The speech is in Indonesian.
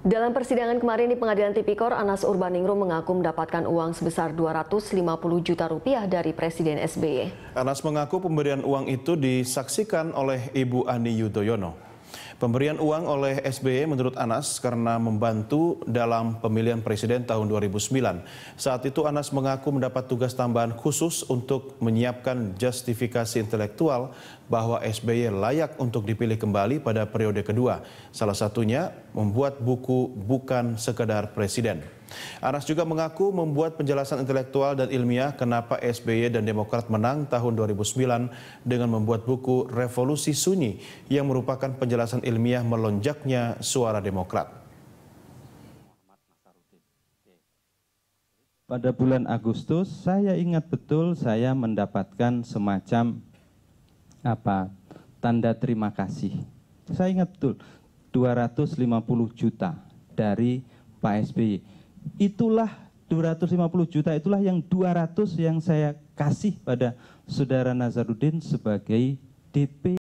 Dalam persidangan kemarin di Pengadilan Tipikor, Anas Urbaningrum mengaku mendapatkan uang sebesar 250 juta rupiah dari Presiden SBY. Anas mengaku pemberian uang itu disaksikan oleh Ibu Ani Yudhoyono. Pemberian uang oleh SBY e menurut Anas karena membantu dalam pemilihan presiden tahun 2009. Saat itu Anas mengaku mendapat tugas tambahan khusus untuk menyiapkan justifikasi intelektual bahwa SBY e layak untuk dipilih kembali pada periode kedua. Salah satunya membuat buku Bukan Sekedar Presiden. Anas juga mengaku membuat penjelasan intelektual dan ilmiah kenapa SBY dan Demokrat menang tahun 2009 dengan membuat buku Revolusi Sunyi yang merupakan penjelasan ilmiah melonjaknya suara Demokrat. Pada bulan Agustus saya ingat betul saya mendapatkan semacam apa tanda terima kasih. Saya ingat betul 250 juta dari Pak SBY itulah 250 juta itulah yang 200 yang saya kasih pada saudara Nazarudin sebagai DP